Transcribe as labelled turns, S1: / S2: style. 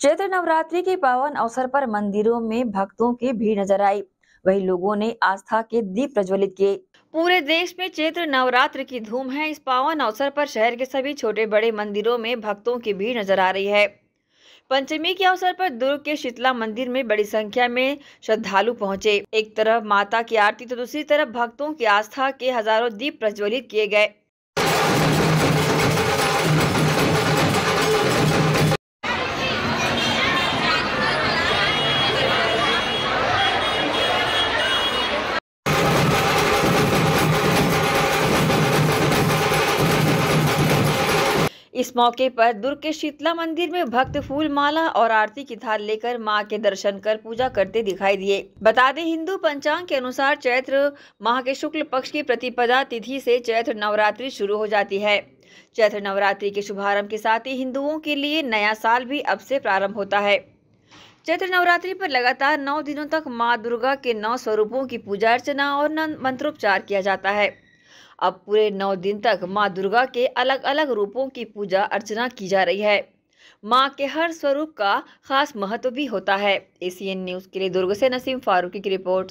S1: चैत्र नवरात्रि के पावन अवसर पर मंदिरों में भक्तों की भीड़ नजर आई वही लोगों ने आस्था के दीप प्रज्वलित किए पूरे देश में चैत्र नवरात्र की धूम है इस पावन अवसर पर शहर के सभी छोटे बड़े मंदिरों में भक्तों की भीड़ नजर आ रही है पंचमी के अवसर पर दुर्ग के शीतला मंदिर में बड़ी संख्या में श्रद्धालु पहुंचे एक तरफ माता की आरती तो दूसरी तरफ भक्तों की आस्था के हजारों दीप प्रज्वलित किए गए इस मौके पर दुर्ग के शीतला मंदिर में भक्त फूल माला और आरती की थाल लेकर मां के दर्शन कर पूजा करते दिखाई दिए बता दें हिंदू पंचांग के अनुसार चैत्र माह के शुक्ल पक्ष की प्रतिपदा तिथि से चैत्र नवरात्रि शुरू हो जाती है चैत्र नवरात्रि के शुभारंभ के साथ ही हिंदुओं के लिए नया साल भी अब से प्रारंभ होता है चैत्र नवरात्रि पर लगातार नौ दिनों तक माँ दुर्गा के नौ स्वरूपों की पूजा अर्चना और मंत्रोपचार किया जाता है अब पूरे नौ दिन तक माँ दुर्गा के अलग अलग रूपों की पूजा अर्चना की जा रही है माँ के हर स्वरूप का खास महत्व भी होता है एशियन न्यूज़ के लिए दुर्ग से नसीम फारूकी की रिपोर्ट